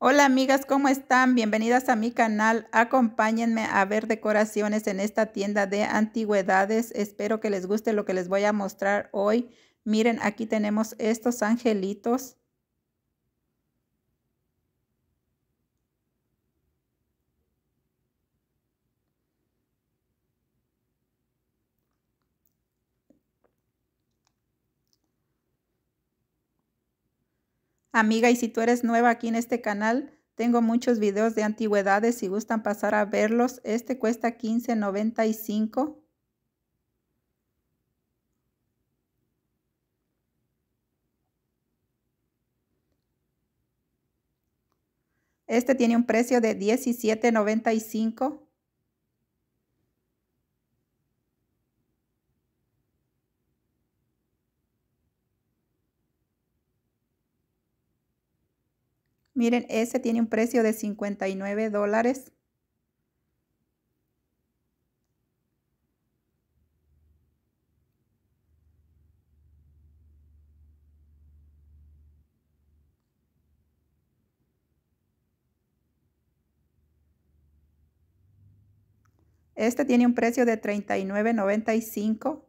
Hola amigas, ¿cómo están? Bienvenidas a mi canal. Acompáñenme a ver decoraciones en esta tienda de antigüedades. Espero que les guste lo que les voy a mostrar hoy. Miren, aquí tenemos estos angelitos. Amiga, y si tú eres nueva aquí en este canal, tengo muchos videos de antigüedades, si gustan pasar a verlos. Este cuesta $15.95. Este tiene un precio de $17.95. Miren, ese tiene un precio de 59 dólares. Este tiene un precio de $39.95.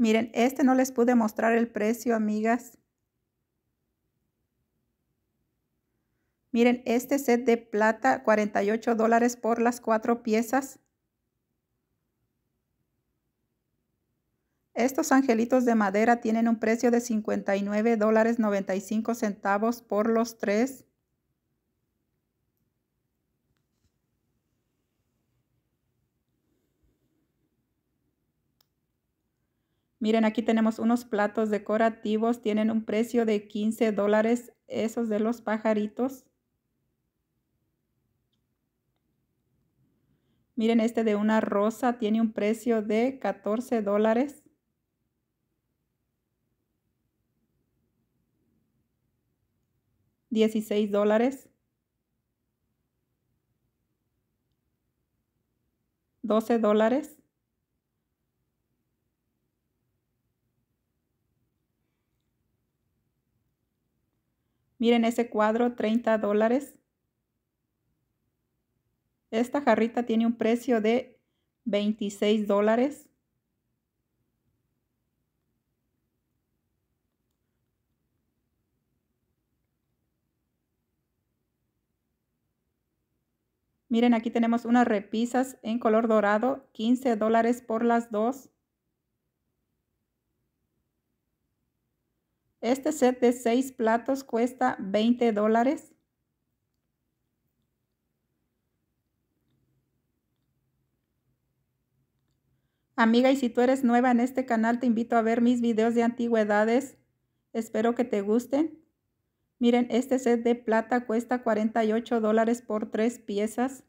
Miren, este no les pude mostrar el precio, amigas. Miren, este set de plata, 48 dólares por las cuatro piezas. Estos angelitos de madera tienen un precio de 59 dólares 95 centavos por los tres. Miren, aquí tenemos unos platos decorativos. Tienen un precio de 15 dólares. Esos de los pajaritos. Miren, este de una rosa tiene un precio de 14 dólares. $16 dólares. 12 dólares. Miren ese cuadro, 30 dólares. Esta jarrita tiene un precio de 26 dólares. Miren, aquí tenemos unas repisas en color dorado, 15 dólares por las dos. Este set de 6 platos cuesta 20 dólares. Amiga, y si tú eres nueva en este canal, te invito a ver mis videos de antigüedades. Espero que te gusten. Miren, este set de plata cuesta 48 dólares por tres piezas.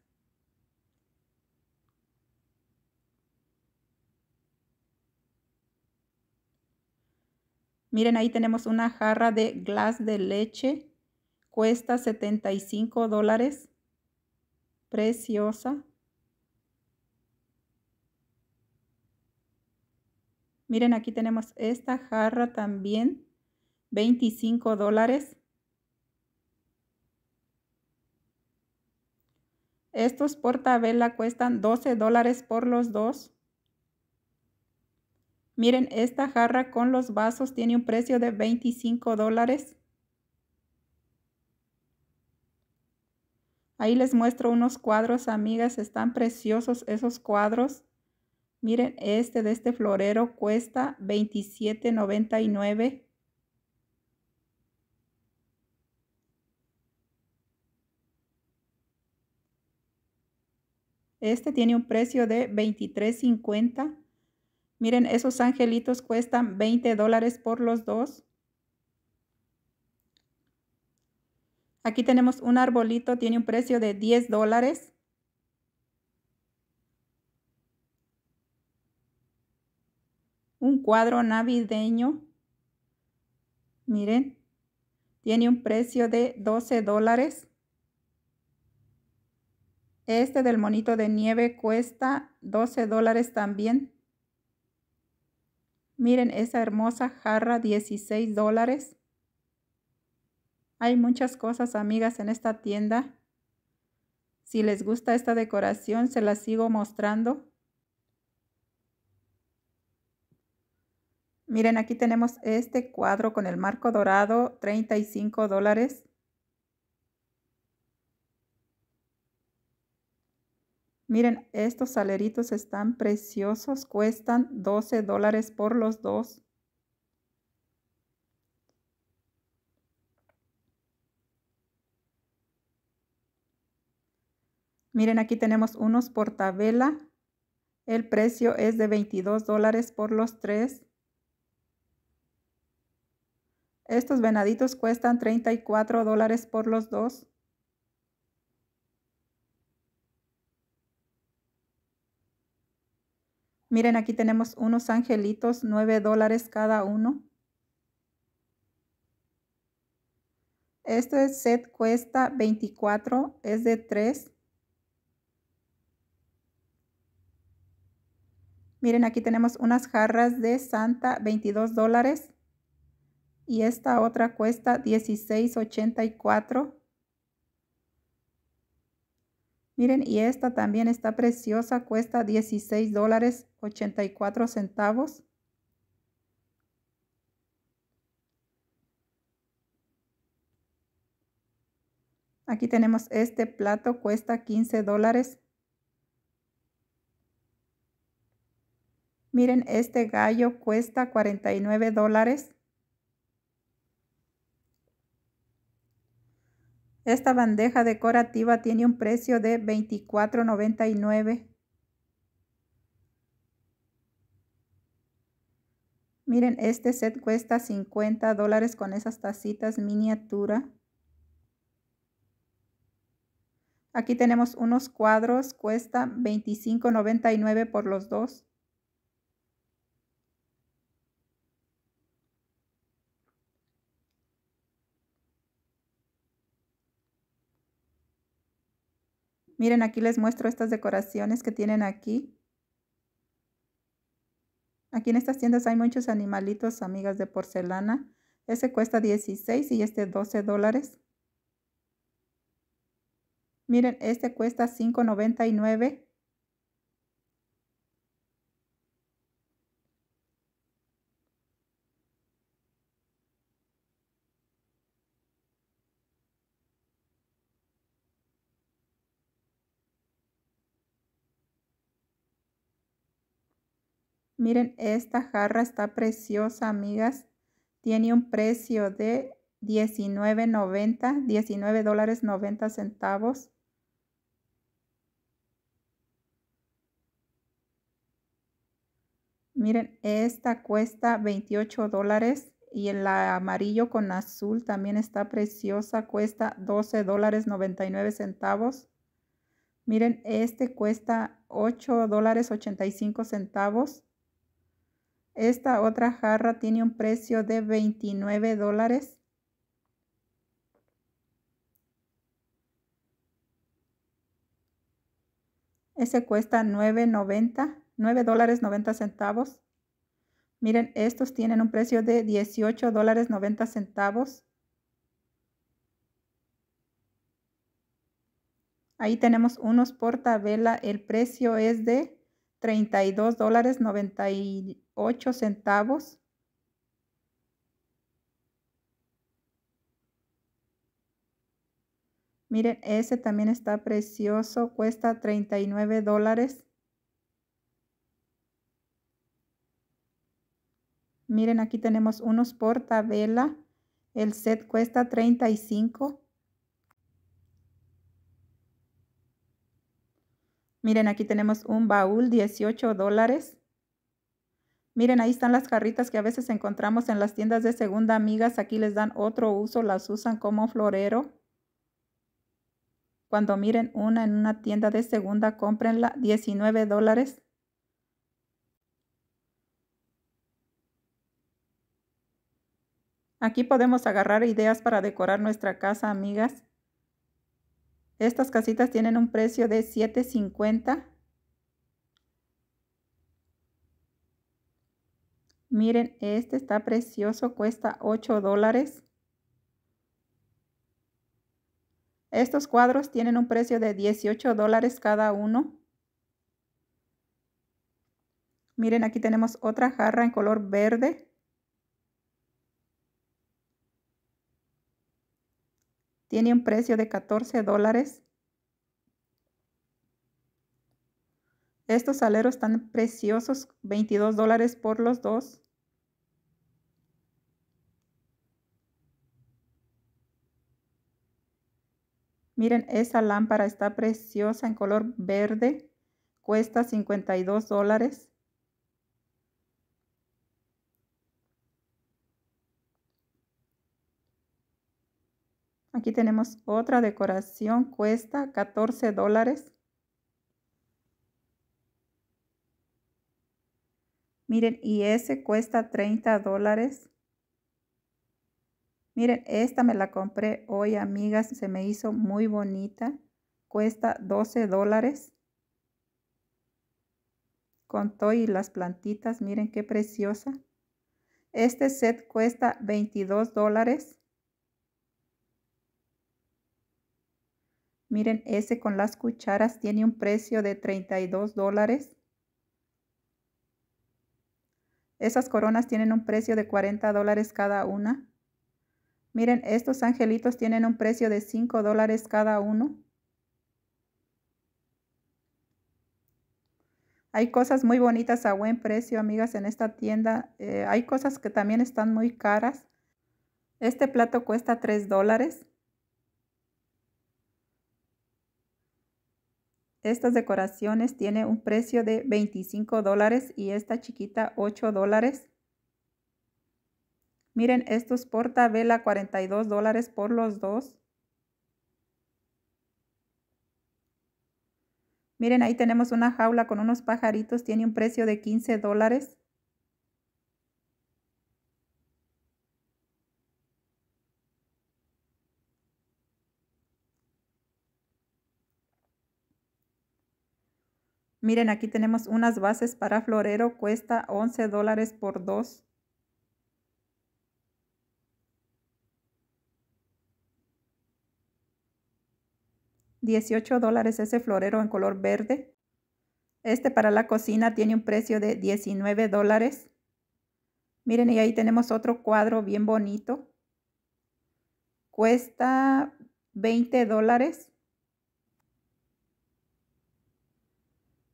Miren, ahí tenemos una jarra de glass de leche. Cuesta 75 dólares. Preciosa. Miren, aquí tenemos esta jarra también. 25 dólares. Estos tabela cuestan 12 dólares por los dos. Miren, esta jarra con los vasos tiene un precio de 25 dólares. Ahí les muestro unos cuadros, amigas. Están preciosos esos cuadros. Miren, este de este florero cuesta $27.99. Este tiene un precio de $23.50. Miren, esos angelitos cuestan 20 dólares por los dos. Aquí tenemos un arbolito, tiene un precio de 10 dólares. Un cuadro navideño. Miren, tiene un precio de 12 dólares. Este del monito de nieve cuesta 12 dólares también. Miren esa hermosa jarra, 16 dólares. Hay muchas cosas, amigas, en esta tienda. Si les gusta esta decoración, se la sigo mostrando. Miren, aquí tenemos este cuadro con el marco dorado, 35 dólares. Miren, estos saleritos están preciosos, cuestan 12 dólares por los dos. Miren, aquí tenemos unos tabela. El precio es de 22 dólares por los tres. Estos venaditos cuestan 34 dólares por los dos. Miren, aquí tenemos unos angelitos, 9 dólares cada uno. Este set cuesta 24, es de 3. Miren, aquí tenemos unas jarras de Santa, 22 dólares. Y esta otra cuesta 16.84. Miren, y esta también está preciosa, cuesta 16 dólares 84 centavos. Aquí tenemos este plato, cuesta 15 dólares. Miren, este gallo cuesta 49 dólares. Esta bandeja decorativa tiene un precio de $24.99. Miren, este set cuesta 50 dólares con esas tacitas miniatura. Aquí tenemos unos cuadros, cuesta $25.99 por los dos. Miren, aquí les muestro estas decoraciones que tienen aquí. Aquí en estas tiendas hay muchos animalitos, amigas de porcelana. Ese cuesta 16 y este 12 dólares. Miren, este cuesta 5.99. Miren, esta jarra está preciosa, amigas. Tiene un precio de $19.90, 19 dólares 90 centavos. Miren, esta cuesta 28 dólares y el amarillo con azul también está preciosa, cuesta 12 dólares centavos. Miren, este cuesta $8.85 dólares centavos. Esta otra jarra tiene un precio de 29 dólares. Ese cuesta 9.90, $9.90. dólares centavos. Miren, estos tienen un precio de 18 dólares centavos. Ahí tenemos unos portavela. El precio es de 32 dólares 98 centavos. Miren, ese también está precioso, cuesta 39 dólares. Miren, aquí tenemos unos vela, El set cuesta 35. Miren, aquí tenemos un baúl, 18 dólares. Miren, ahí están las jarritas que a veces encontramos en las tiendas de segunda amigas. Aquí les dan otro uso, las usan como florero. Cuando miren una en una tienda de segunda, cómprenla, 19 dólares. Aquí podemos agarrar ideas para decorar nuestra casa, amigas. Estas casitas tienen un precio de $7.50. Miren, este está precioso, cuesta 8 dólares. Estos cuadros tienen un precio de 18 dólares cada uno. Miren, aquí tenemos otra jarra en color verde. Tiene un precio de 14 dólares. Estos aleros están preciosos, 22 dólares por los dos. Miren, esa lámpara está preciosa en color verde. Cuesta 52 dólares. Aquí tenemos otra decoración, cuesta 14 dólares. Miren, y ese cuesta 30 dólares. Miren, esta me la compré hoy, amigas, se me hizo muy bonita. Cuesta 12 dólares. Con y las plantitas, miren qué preciosa. Este set cuesta 22 dólares. Miren, ese con las cucharas tiene un precio de 32 dólares. Esas coronas tienen un precio de 40 dólares cada una. Miren, estos angelitos tienen un precio de 5 dólares cada uno. Hay cosas muy bonitas a buen precio, amigas, en esta tienda. Eh, hay cosas que también están muy caras. Este plato cuesta 3 dólares. Estas decoraciones tienen un precio de 25 dólares y esta chiquita 8 dólares. Miren, estos porta vela 42 dólares por los dos. Miren, ahí tenemos una jaula con unos pajaritos, tiene un precio de 15 dólares. Miren, aquí tenemos unas bases para florero, cuesta 11 dólares por dos. $18 dólares ese florero en color verde. Este para la cocina tiene un precio de 19 dólares. Miren, y ahí tenemos otro cuadro bien bonito. Cuesta 20 dólares.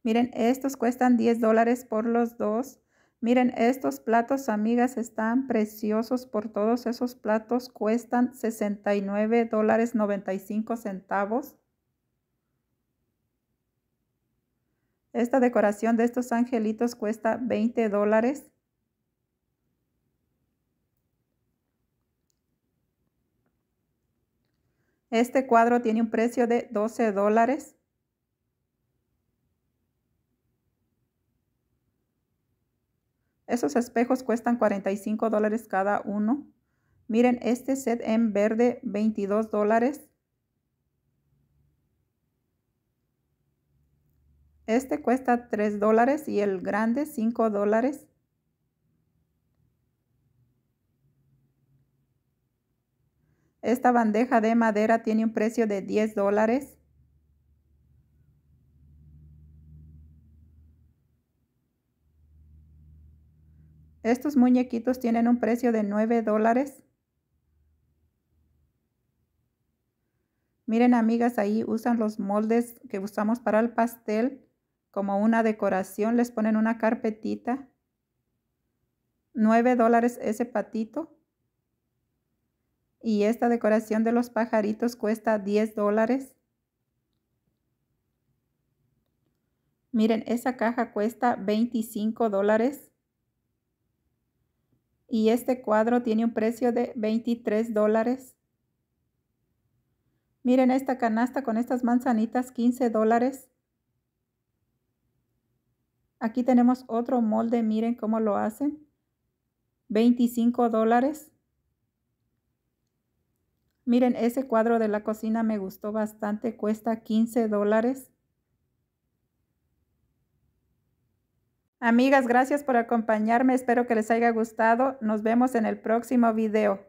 Miren, estos cuestan 10 dólares por los dos. Miren, estos platos, amigas, están preciosos por todos esos platos. Cuestan 69 dólares 95 centavos. Esta decoración de estos angelitos cuesta 20 dólares. Este cuadro tiene un precio de 12 dólares. Esos espejos cuestan 45 dólares cada uno. Miren, este set en verde, 22 dólares. Este cuesta 3 dólares y el grande 5 dólares. Esta bandeja de madera tiene un precio de 10 dólares. Estos muñequitos tienen un precio de 9 dólares. Miren amigas, ahí usan los moldes que usamos para el pastel como una decoración. Les ponen una carpetita. 9 dólares ese patito. Y esta decoración de los pajaritos cuesta 10 dólares. Miren, esa caja cuesta 25 dólares y este cuadro tiene un precio de 23 dólares. Miren esta canasta con estas manzanitas, 15 dólares. Aquí tenemos otro molde, miren cómo lo hacen. 25 dólares. Miren, ese cuadro de la cocina me gustó bastante, cuesta 15 dólares. Amigas, gracias por acompañarme. Espero que les haya gustado. Nos vemos en el próximo video.